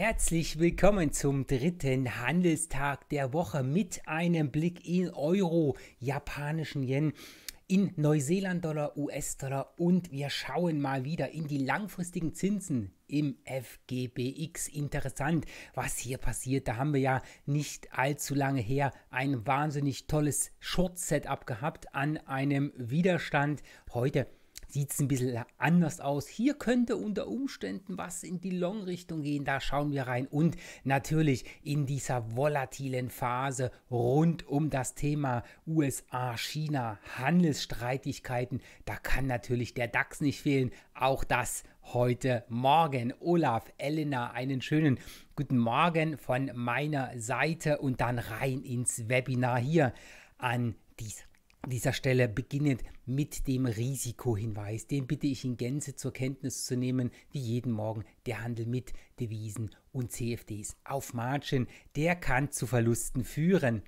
Herzlich willkommen zum dritten Handelstag der Woche mit einem Blick in Euro, japanischen Yen, in Neuseeland-Dollar, US-Dollar und wir schauen mal wieder in die langfristigen Zinsen im FGBX. Interessant, was hier passiert. Da haben wir ja nicht allzu lange her ein wahnsinnig tolles Short-Setup gehabt an einem Widerstand. Heute sieht es ein bisschen anders aus. Hier könnte unter Umständen was in die Long-Richtung gehen. Da schauen wir rein. Und natürlich in dieser volatilen Phase rund um das Thema USA-China, Handelsstreitigkeiten, da kann natürlich der DAX nicht fehlen. Auch das heute Morgen. Olaf, Elena, einen schönen guten Morgen von meiner Seite und dann rein ins Webinar hier an dieser dieser Stelle beginnend mit dem Risikohinweis. Den bitte ich in Gänze zur Kenntnis zu nehmen, wie jeden Morgen der Handel mit Devisen und CFDs auf Margin, der kann zu Verlusten führen.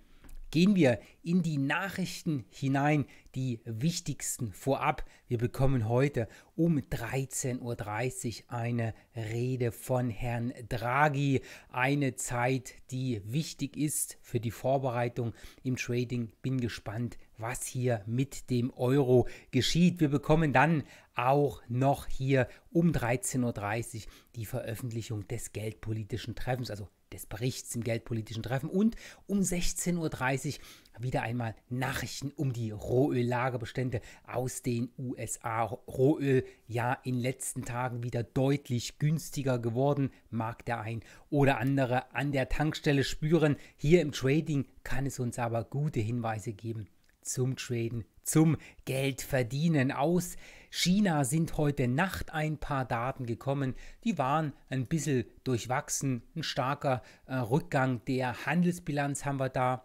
Gehen wir in die Nachrichten hinein, die wichtigsten vorab. Wir bekommen heute um 13.30 Uhr eine Rede von Herrn Draghi. Eine Zeit, die wichtig ist für die Vorbereitung im Trading. Bin gespannt, was hier mit dem Euro geschieht. Wir bekommen dann auch noch hier um 13.30 Uhr die Veröffentlichung des geldpolitischen Treffens, also des Berichts im geldpolitischen Treffen und um 16.30 Uhr wieder einmal Nachrichten um die Rohöllagerbestände aus den USA. Rohöl ja in den letzten Tagen wieder deutlich günstiger geworden, mag der ein oder andere an der Tankstelle spüren. Hier im Trading kann es uns aber gute Hinweise geben zum Traden, zum Geldverdienen aus. China sind heute Nacht ein paar Daten gekommen, die waren ein bisschen durchwachsen, ein starker äh, Rückgang der Handelsbilanz haben wir da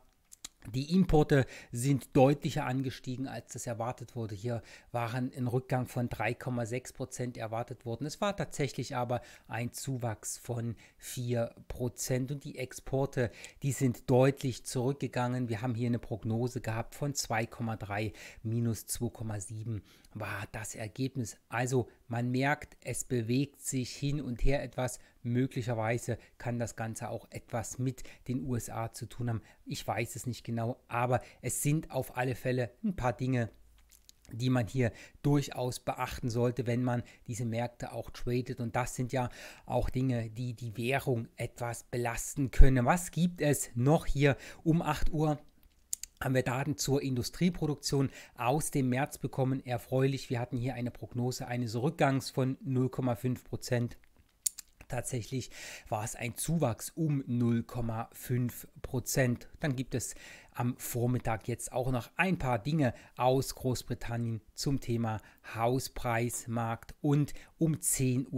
die Importe sind deutlicher angestiegen, als das erwartet wurde. Hier waren ein Rückgang von 3,6 Prozent erwartet worden. Es war tatsächlich aber ein Zuwachs von 4 Prozent. Und die Exporte, die sind deutlich zurückgegangen. Wir haben hier eine Prognose gehabt von 2,3 minus 2,7 Prozent war das Ergebnis. Also man merkt, es bewegt sich hin und her etwas. Möglicherweise kann das Ganze auch etwas mit den USA zu tun haben. Ich weiß es nicht genau, aber es sind auf alle Fälle ein paar Dinge, die man hier durchaus beachten sollte, wenn man diese Märkte auch tradet. Und das sind ja auch Dinge, die die Währung etwas belasten können. Was gibt es noch hier um 8 Uhr? haben wir Daten zur Industrieproduktion aus dem März bekommen. Erfreulich, wir hatten hier eine Prognose eines Rückgangs von 0,5 Prozent. Tatsächlich war es ein Zuwachs um 0,5 Prozent. Dann gibt es am Vormittag jetzt auch noch ein paar Dinge aus Großbritannien zum Thema Hauspreismarkt und um 10.15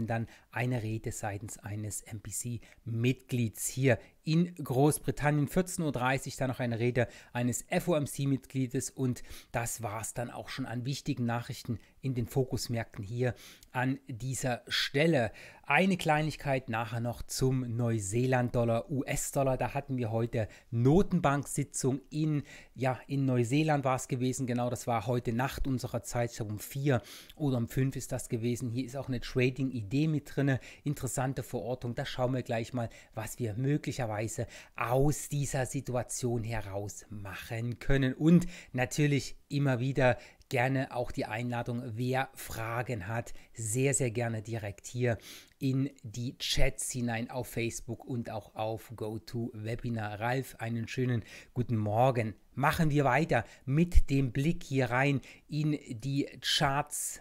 Uhr dann eine Rede seitens eines MPC-Mitglieds hier in Großbritannien. 14.30 Uhr dann noch eine Rede eines FOMC-Mitgliedes und das war es dann auch schon an wichtigen Nachrichten in den Fokusmärkten hier an dieser Stelle. Eine Kleinigkeit nachher noch zum Neuseeland-Dollar, US-Dollar. Da hatten wir heute Notenbank Weltbanksitzung in, ja, in Neuseeland war es gewesen, genau, das war heute Nacht unserer Zeit, um vier oder um fünf ist das gewesen. Hier ist auch eine Trading-Idee mit drin, interessante Verortung. Da schauen wir gleich mal, was wir möglicherweise aus dieser Situation heraus machen können. Und natürlich immer wieder gerne auch die Einladung, wer Fragen hat, sehr, sehr gerne direkt hier in die Chats hinein auf Facebook und auch auf GoToWebinar. Ralf, einen schönen guten Morgen. Machen wir weiter mit dem Blick hier rein in die Charts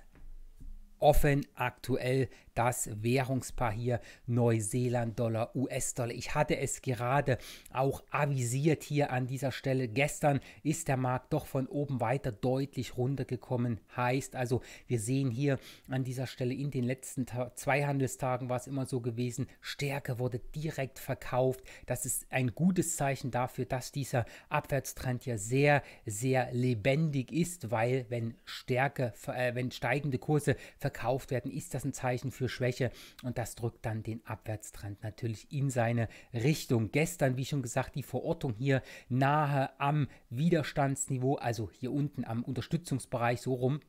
offen aktuell das Währungspaar hier Neuseeland-Dollar, US-Dollar. Ich hatte es gerade auch avisiert hier an dieser Stelle. Gestern ist der Markt doch von oben weiter deutlich runtergekommen. Heißt also, wir sehen hier an dieser Stelle in den letzten zwei Handelstagen war es immer so gewesen, Stärke wurde direkt verkauft. Das ist ein gutes Zeichen dafür, dass dieser Abwärtstrend ja sehr, sehr lebendig ist, weil wenn Stärke, äh, wenn steigende Kurse verkauft werden, ist das ein Zeichen für für Schwäche und das drückt dann den Abwärtstrend natürlich in seine Richtung. Gestern, wie schon gesagt, die Verortung hier nahe am Widerstandsniveau, also hier unten am Unterstützungsbereich so rum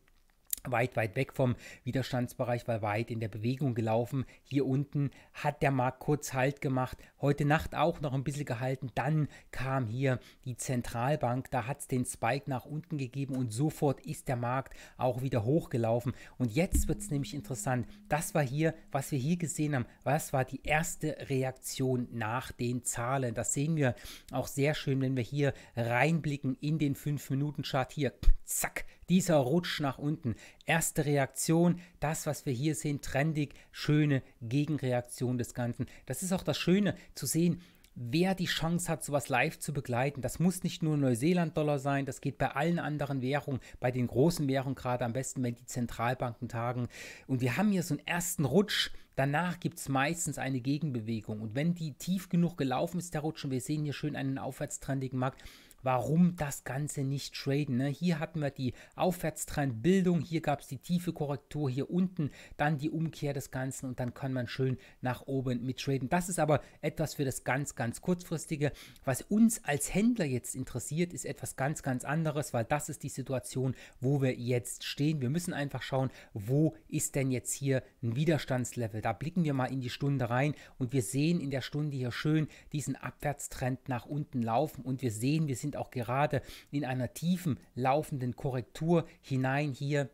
weit, weit weg vom Widerstandsbereich, weil weit in der Bewegung gelaufen. Hier unten hat der Markt kurz Halt gemacht, heute Nacht auch noch ein bisschen gehalten. Dann kam hier die Zentralbank, da hat es den Spike nach unten gegeben und sofort ist der Markt auch wieder hochgelaufen. Und jetzt wird es nämlich interessant. Das war hier, was wir hier gesehen haben, was war die erste Reaktion nach den Zahlen. Das sehen wir auch sehr schön, wenn wir hier reinblicken in den 5-Minuten-Chart. Hier zack, dieser Rutsch nach unten. Erste Reaktion, das, was wir hier sehen, trendig, schöne Gegenreaktion des Ganzen. Das ist auch das Schöne zu sehen, wer die Chance hat, sowas live zu begleiten. Das muss nicht nur Neuseeland-Dollar sein, das geht bei allen anderen Währungen, bei den großen Währungen gerade am besten, wenn die Zentralbanken tagen. Und wir haben hier so einen ersten Rutsch. Danach gibt es meistens eine Gegenbewegung. Und wenn die tief genug gelaufen ist, der Rutsch, und wir sehen hier schön einen aufwärtstrendigen Markt, warum das Ganze nicht traden. Ne? Hier hatten wir die Aufwärtstrendbildung, hier gab es die tiefe Korrektur hier unten, dann die Umkehr des Ganzen und dann kann man schön nach oben mit traden. Das ist aber etwas für das ganz, ganz kurzfristige. Was uns als Händler jetzt interessiert, ist etwas ganz, ganz anderes, weil das ist die Situation, wo wir jetzt stehen. Wir müssen einfach schauen, wo ist denn jetzt hier ein Widerstandslevel. Da blicken wir mal in die Stunde rein und wir sehen in der Stunde hier schön diesen Abwärtstrend nach unten laufen und wir sehen, wir sind sind auch gerade in einer tiefen laufenden Korrektur hinein hier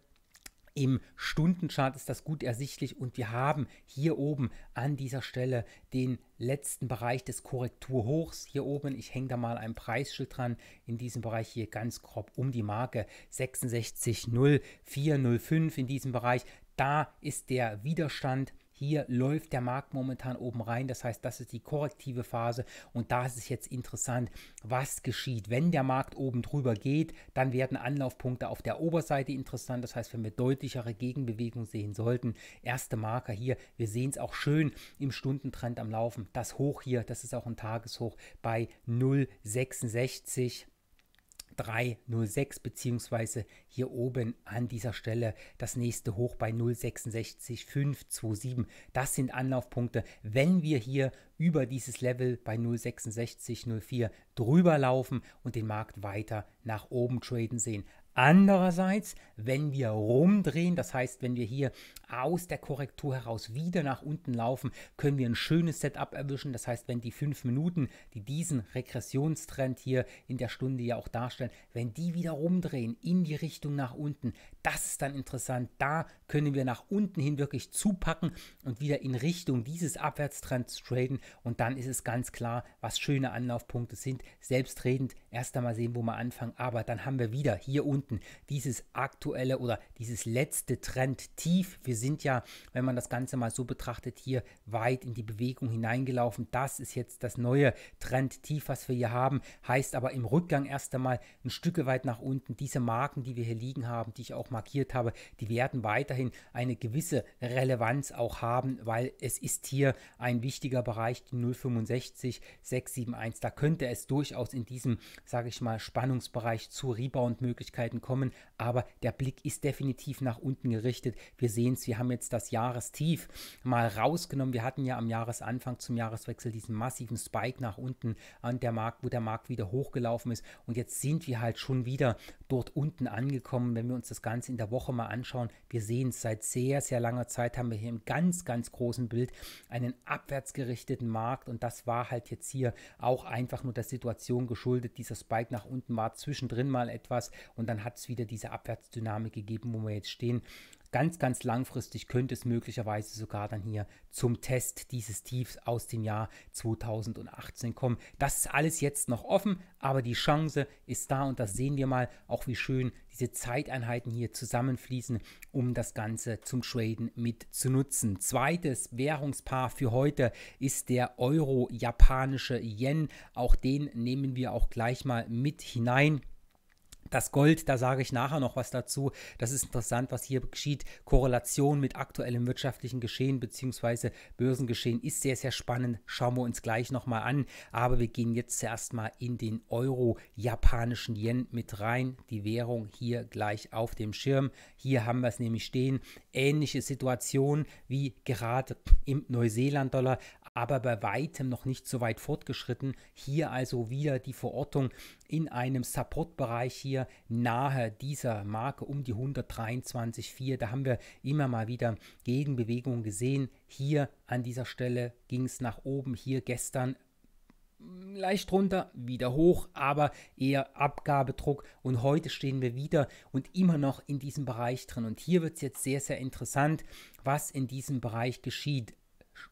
im Stundenchart ist das gut ersichtlich und wir haben hier oben an dieser Stelle den letzten Bereich des Korrekturhochs. Hier oben, ich hänge da mal ein Preisschild dran, in diesem Bereich hier ganz grob um die Marke 66,0405 in diesem Bereich. Da ist der Widerstand hier läuft der Markt momentan oben rein. Das heißt, das ist die korrektive Phase. Und da ist es jetzt interessant, was geschieht. Wenn der Markt oben drüber geht, dann werden Anlaufpunkte auf der Oberseite interessant. Das heißt, wenn wir deutlichere Gegenbewegung sehen sollten, erste Marker hier, wir sehen es auch schön im Stundentrend am Laufen. Das Hoch hier, das ist auch ein Tageshoch bei 0,66. 306 beziehungsweise hier oben an dieser Stelle das nächste Hoch bei 066 527. Das sind Anlaufpunkte. Wenn wir hier über dieses Level bei 066 04 drüber laufen und den Markt weiter nach oben traden sehen, Andererseits, wenn wir rumdrehen, das heißt, wenn wir hier aus der Korrektur heraus wieder nach unten laufen, können wir ein schönes Setup erwischen. Das heißt, wenn die fünf Minuten, die diesen Regressionstrend hier in der Stunde ja auch darstellen, wenn die wieder rumdrehen in die Richtung nach unten, das ist dann interessant. Da können wir nach unten hin wirklich zupacken und wieder in Richtung dieses Abwärtstrends traden. Und dann ist es ganz klar, was schöne Anlaufpunkte sind. Selbstredend erst einmal sehen, wo wir anfangen. Aber dann haben wir wieder hier unten Minuten dieses aktuelle oder dieses letzte Trend tief. Wir sind ja, wenn man das Ganze mal so betrachtet, hier weit in die Bewegung hineingelaufen. Das ist jetzt das neue Trend tief, was wir hier haben. Heißt aber im Rückgang erst einmal ein Stück weit nach unten. Diese Marken, die wir hier liegen haben, die ich auch markiert habe, die werden weiterhin eine gewisse Relevanz auch haben, weil es ist hier ein wichtiger Bereich, die 065 671. Da könnte es durchaus in diesem, sage ich mal, Spannungsbereich zu Rebound-Möglichkeiten kommen, aber der Blick ist definitiv nach unten gerichtet. Wir sehen es, wir haben jetzt das Jahrestief mal rausgenommen. Wir hatten ja am Jahresanfang zum Jahreswechsel diesen massiven Spike nach unten an der Markt, wo der Markt wieder hochgelaufen ist und jetzt sind wir halt schon wieder dort unten angekommen. Wenn wir uns das Ganze in der Woche mal anschauen, wir sehen es seit sehr, sehr langer Zeit haben wir hier im ganz, ganz großen Bild einen abwärts gerichteten Markt und das war halt jetzt hier auch einfach nur der Situation geschuldet. Dieser Spike nach unten war zwischendrin mal etwas und dann hat es wieder diese gewisse Abwärtsdynamik gegeben, wo wir jetzt stehen. Ganz, ganz langfristig könnte es möglicherweise sogar dann hier zum Test dieses Tiefs aus dem Jahr 2018 kommen. Das ist alles jetzt noch offen, aber die Chance ist da und das sehen wir mal auch, wie schön diese Zeiteinheiten hier zusammenfließen, um das Ganze zum Traden mit zu nutzen. Zweites Währungspaar für heute ist der Euro-japanische Yen. Auch den nehmen wir auch gleich mal mit hinein. Das Gold, da sage ich nachher noch was dazu. Das ist interessant, was hier geschieht. Korrelation mit aktuellem wirtschaftlichen Geschehen bzw. Börsengeschehen ist sehr, sehr spannend. Schauen wir uns gleich nochmal an. Aber wir gehen jetzt zuerst mal in den Euro-japanischen Yen mit rein. Die Währung hier gleich auf dem Schirm. Hier haben wir es nämlich stehen. Ähnliche Situation wie gerade im Neuseeland-Dollar aber bei weitem noch nicht so weit fortgeschritten. Hier also wieder die Verortung in einem Supportbereich hier nahe dieser Marke um die 123,4. Da haben wir immer mal wieder Gegenbewegungen gesehen. Hier an dieser Stelle ging es nach oben. Hier gestern leicht runter, wieder hoch, aber eher Abgabedruck. Und heute stehen wir wieder und immer noch in diesem Bereich drin. Und hier wird es jetzt sehr, sehr interessant, was in diesem Bereich geschieht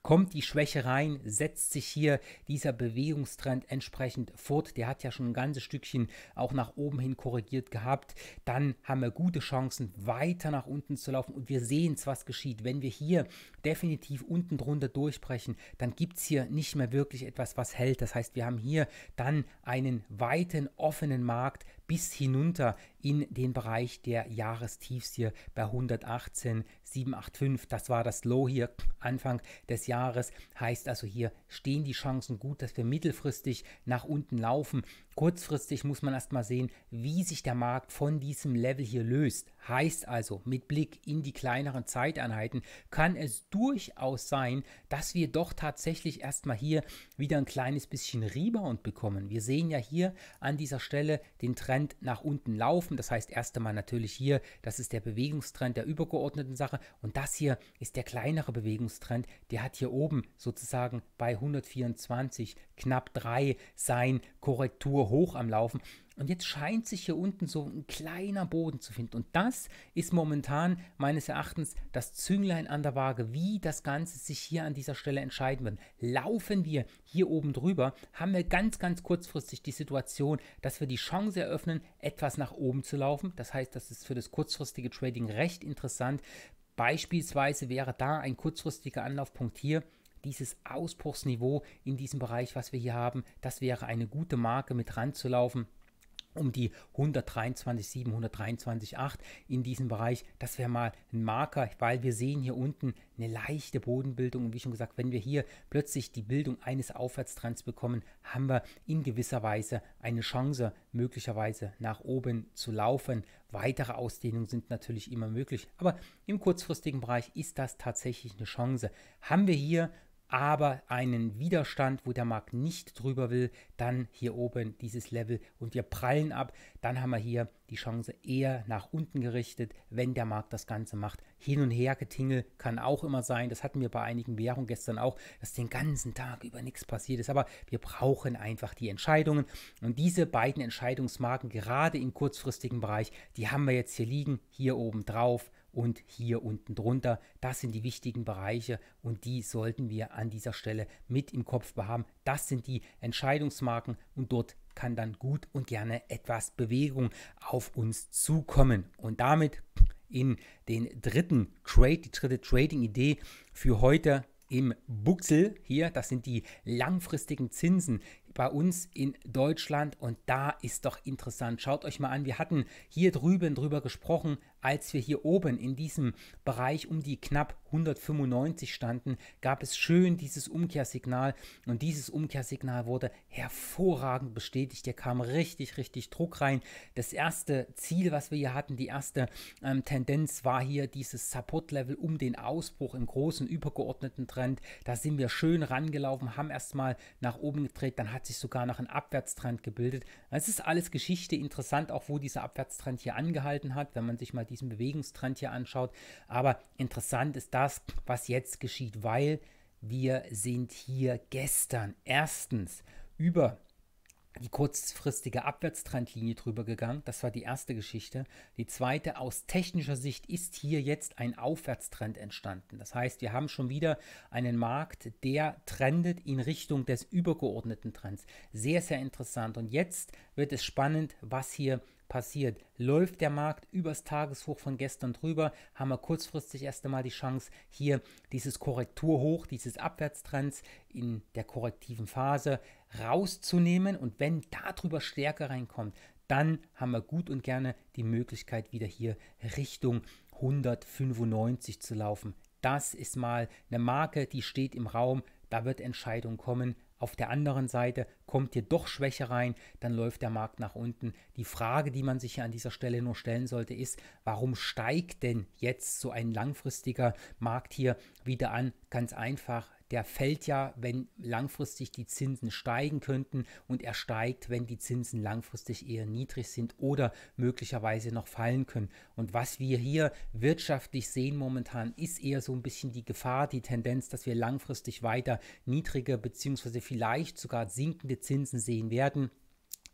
kommt die Schwäche rein, setzt sich hier dieser Bewegungstrend entsprechend fort. Der hat ja schon ein ganzes Stückchen auch nach oben hin korrigiert gehabt. Dann haben wir gute Chancen, weiter nach unten zu laufen. Und wir sehen es, was geschieht. Wenn wir hier definitiv unten drunter durchbrechen, dann gibt es hier nicht mehr wirklich etwas, was hält. Das heißt, wir haben hier dann einen weiten offenen Markt, bis hinunter in den Bereich der Jahrestiefs hier bei 118,785. Das war das Low hier Anfang des Jahres. Heißt also, hier stehen die Chancen gut, dass wir mittelfristig nach unten laufen. Kurzfristig muss man erstmal sehen, wie sich der Markt von diesem Level hier löst. Heißt also, mit Blick in die kleineren Zeiteinheiten kann es durchaus sein, dass wir doch tatsächlich erstmal hier wieder ein kleines bisschen Rebound bekommen. Wir sehen ja hier an dieser Stelle den Trend nach unten laufen. Das heißt, erst einmal natürlich hier, das ist der Bewegungstrend der übergeordneten Sache. Und das hier ist der kleinere Bewegungstrend. Der hat hier oben sozusagen bei 124 knapp 3 sein Korrektur hoch am Laufen. Und jetzt scheint sich hier unten so ein kleiner Boden zu finden. Und das ist momentan meines Erachtens das Zünglein an der Waage, wie das Ganze sich hier an dieser Stelle entscheiden wird. Laufen wir hier oben drüber, haben wir ganz, ganz kurzfristig die Situation, dass wir die Chance eröffnen, etwas nach oben zu laufen. Das heißt, das ist für das kurzfristige Trading recht interessant. Beispielsweise wäre da ein kurzfristiger Anlaufpunkt hier dieses Ausbruchsniveau in diesem Bereich, was wir hier haben, das wäre eine gute Marke mit ranzulaufen um die 123,7, 123,8 in diesem Bereich. Das wäre mal ein Marker, weil wir sehen hier unten eine leichte Bodenbildung. Und wie schon gesagt, wenn wir hier plötzlich die Bildung eines Aufwärtstrends bekommen, haben wir in gewisser Weise eine Chance, möglicherweise nach oben zu laufen. Weitere Ausdehnungen sind natürlich immer möglich. Aber im kurzfristigen Bereich ist das tatsächlich eine Chance. Haben wir hier aber einen Widerstand, wo der Markt nicht drüber will, dann hier oben dieses Level und wir prallen ab, dann haben wir hier die Chance eher nach unten gerichtet, wenn der Markt das Ganze macht. Hin und her getingelt kann auch immer sein, das hatten wir bei einigen Währungen gestern auch, dass den ganzen Tag über nichts passiert ist, aber wir brauchen einfach die Entscheidungen und diese beiden Entscheidungsmarken, gerade im kurzfristigen Bereich, die haben wir jetzt hier liegen, hier oben drauf, und hier unten drunter. Das sind die wichtigen Bereiche und die sollten wir an dieser Stelle mit im Kopf behaben. Das sind die Entscheidungsmarken und dort kann dann gut und gerne etwas Bewegung auf uns zukommen. Und damit in den dritten Trade, die dritte Trading-Idee für heute im Buchsel hier, das sind die langfristigen Zinsen bei uns in Deutschland und da ist doch interessant. Schaut euch mal an, wir hatten hier drüben drüber gesprochen, als wir hier oben in diesem Bereich um die knapp 195 standen, gab es schön dieses Umkehrsignal und dieses Umkehrsignal wurde hervorragend bestätigt. Hier kam richtig, richtig Druck rein. Das erste Ziel, was wir hier hatten, die erste ähm, Tendenz war hier dieses Support-Level um den Ausbruch im großen übergeordneten Trend. Da sind wir schön rangelaufen, haben erstmal nach oben gedreht, dann hat sich sogar noch ein Abwärtstrend gebildet. Es ist alles Geschichte, interessant auch, wo dieser Abwärtstrend hier angehalten hat, wenn man sich mal halt diesen Bewegungstrend hier anschaut. Aber interessant ist das, was jetzt geschieht, weil wir sind hier gestern erstens über die kurzfristige Abwärtstrendlinie drüber gegangen. Das war die erste Geschichte. Die zweite, aus technischer Sicht ist hier jetzt ein Aufwärtstrend entstanden. Das heißt, wir haben schon wieder einen Markt, der trendet in Richtung des übergeordneten Trends. Sehr, sehr interessant. Und jetzt wird es spannend, was hier passiert passiert. Läuft der Markt übers Tageshoch von gestern drüber, haben wir kurzfristig erst einmal die Chance, hier dieses Korrekturhoch, dieses Abwärtstrends in der korrektiven Phase rauszunehmen. Und wenn darüber Stärke reinkommt, dann haben wir gut und gerne die Möglichkeit, wieder hier Richtung 195 zu laufen. Das ist mal eine Marke, die steht im Raum. Da wird Entscheidung kommen auf der anderen Seite kommt hier doch Schwäche rein, dann läuft der Markt nach unten. Die Frage, die man sich hier an dieser Stelle nur stellen sollte, ist, warum steigt denn jetzt so ein langfristiger Markt hier wieder an? Ganz einfach, der fällt ja, wenn langfristig die Zinsen steigen könnten und er steigt, wenn die Zinsen langfristig eher niedrig sind oder möglicherweise noch fallen können. Und was wir hier wirtschaftlich sehen momentan, ist eher so ein bisschen die Gefahr, die Tendenz, dass wir langfristig weiter niedrige bzw. vielleicht sogar sinkende Zinsen sehen werden.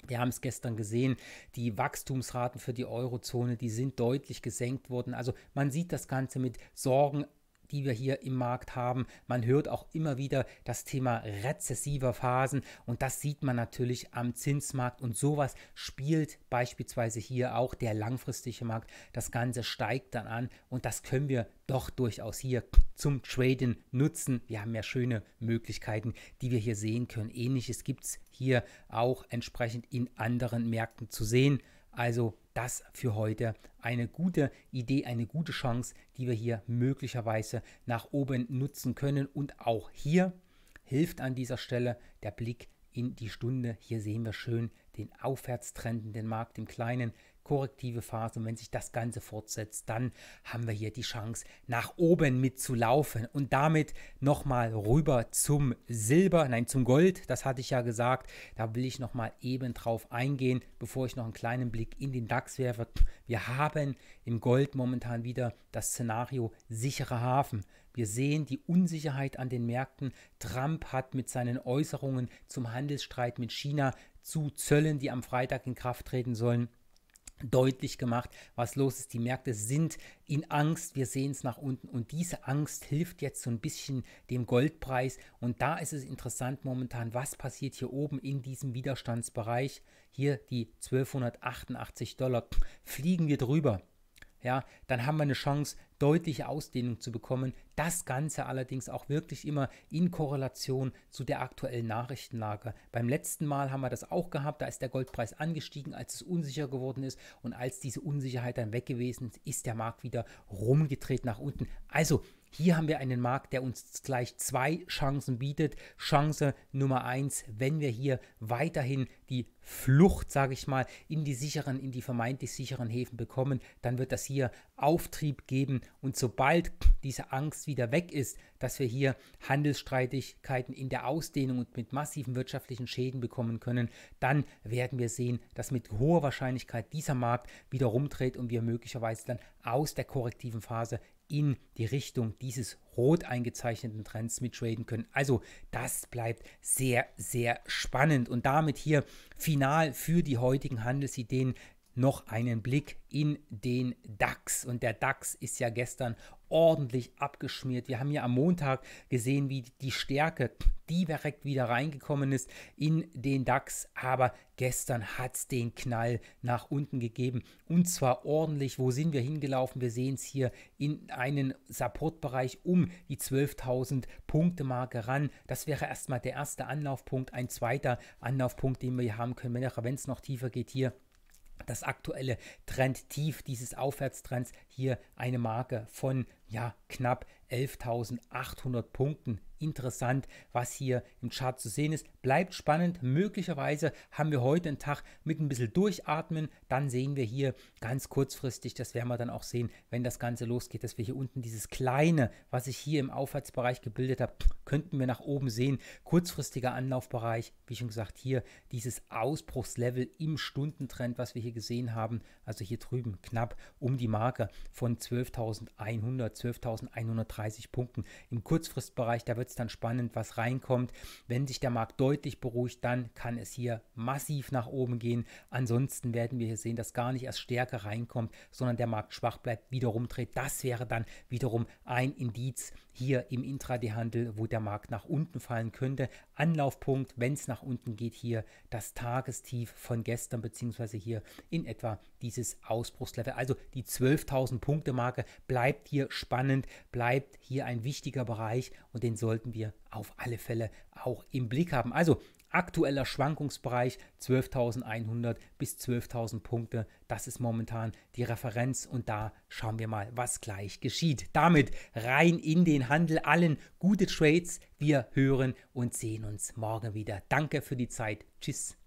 Wir haben es gestern gesehen, die Wachstumsraten für die Eurozone, die sind deutlich gesenkt worden. Also man sieht das Ganze mit Sorgen die wir hier im Markt haben. Man hört auch immer wieder das Thema rezessiver Phasen und das sieht man natürlich am Zinsmarkt und sowas spielt beispielsweise hier auch der langfristige Markt. Das Ganze steigt dann an und das können wir doch durchaus hier zum Traden nutzen. Wir haben ja schöne Möglichkeiten, die wir hier sehen können. Ähnliches gibt es hier auch entsprechend in anderen Märkten zu sehen. Also das für heute eine gute Idee, eine gute Chance, die wir hier möglicherweise nach oben nutzen können. Und auch hier hilft an dieser Stelle der Blick in die Stunde. Hier sehen wir schön den aufwärtstrendenden Markt im Kleinen, korrektive Phase. Und wenn sich das Ganze fortsetzt, dann haben wir hier die Chance, nach oben mitzulaufen und damit nochmal rüber zum Silber, nein, zum Gold. Das hatte ich ja gesagt. Da will ich nochmal eben drauf eingehen, bevor ich noch einen kleinen Blick in den DAX werfe. Wir haben im Gold momentan wieder das Szenario sicherer Hafen. Wir sehen die Unsicherheit an den Märkten. Trump hat mit seinen Äußerungen zum Handelsstreit mit China zu Zöllen, die am Freitag in Kraft treten sollen, deutlich gemacht, was los ist. Die Märkte sind in Angst, wir sehen es nach unten und diese Angst hilft jetzt so ein bisschen dem Goldpreis und da ist es interessant momentan, was passiert hier oben in diesem Widerstandsbereich. Hier die 1288 Dollar, fliegen wir drüber. Ja, dann haben wir eine Chance, deutliche Ausdehnung zu bekommen. Das Ganze allerdings auch wirklich immer in Korrelation zu der aktuellen Nachrichtenlage. Beim letzten Mal haben wir das auch gehabt, da ist der Goldpreis angestiegen, als es unsicher geworden ist und als diese Unsicherheit dann weg gewesen ist, ist der Markt wieder rumgedreht nach unten. Also hier haben wir einen Markt, der uns gleich zwei Chancen bietet. Chance Nummer eins, wenn wir hier weiterhin die Flucht, sage ich mal, in die sicheren, in die vermeintlich sicheren Häfen bekommen, dann wird das hier Auftrieb geben. Und sobald diese Angst wieder weg ist, dass wir hier Handelsstreitigkeiten in der Ausdehnung und mit massiven wirtschaftlichen Schäden bekommen können, dann werden wir sehen, dass mit hoher Wahrscheinlichkeit dieser Markt wieder rumdreht und wir möglicherweise dann aus der korrektiven Phase in die Richtung dieses rot eingezeichneten Trends mittraden können. Also das bleibt sehr, sehr spannend und damit hier final für die heutigen Handelsideen noch einen Blick in den DAX. Und der DAX ist ja gestern ordentlich abgeschmiert. Wir haben ja am Montag gesehen, wie die Stärke direkt wieder reingekommen ist in den DAX. Aber gestern hat es den Knall nach unten gegeben. Und zwar ordentlich. Wo sind wir hingelaufen? Wir sehen es hier in einen Supportbereich um die 12.000 Punkte Marke ran. Das wäre erstmal der erste Anlaufpunkt. Ein zweiter Anlaufpunkt, den wir hier haben können, wenn es noch tiefer geht hier das aktuelle Trendtief dieses Aufwärtstrends hier eine Marke von ja, knapp 11.800 Punkten. Interessant, was hier im Chart zu sehen ist. Bleibt spannend. Möglicherweise haben wir heute einen Tag mit ein bisschen Durchatmen. Dann sehen wir hier ganz kurzfristig, das werden wir dann auch sehen, wenn das Ganze losgeht, dass wir hier unten dieses kleine, was ich hier im Aufwärtsbereich gebildet habe, könnten wir nach oben sehen. Kurzfristiger Anlaufbereich, wie schon gesagt, hier dieses Ausbruchslevel im Stundentrend, was wir hier gesehen haben. Also hier drüben knapp um die Marke von 12.100, 12.130 Punkten. Im Kurzfristbereich, da wird es dann spannend, was reinkommt. Wenn sich der Markt deutlich beruhigt, dann kann es hier massiv nach oben gehen. Ansonsten werden wir hier sehen, dass gar nicht erst Stärke reinkommt, sondern der Markt schwach bleibt, wiederum dreht. Das wäre dann wiederum ein Indiz hier im Intraday-Handel, wo der Markt nach unten fallen könnte. Anlaufpunkt, wenn es nach unten geht, hier das Tagestief von gestern, beziehungsweise hier in etwa dieses Ausbruchslevel. Also die 12.000 Punkte Marke bleibt hier spannend, bleibt hier ein wichtiger Bereich und den sollten wir auf alle Fälle auch im Blick haben. Also Aktueller Schwankungsbereich 12.100 bis 12.000 Punkte. Das ist momentan die Referenz und da schauen wir mal, was gleich geschieht. Damit rein in den Handel. Allen gute Trades. Wir hören und sehen uns morgen wieder. Danke für die Zeit. Tschüss.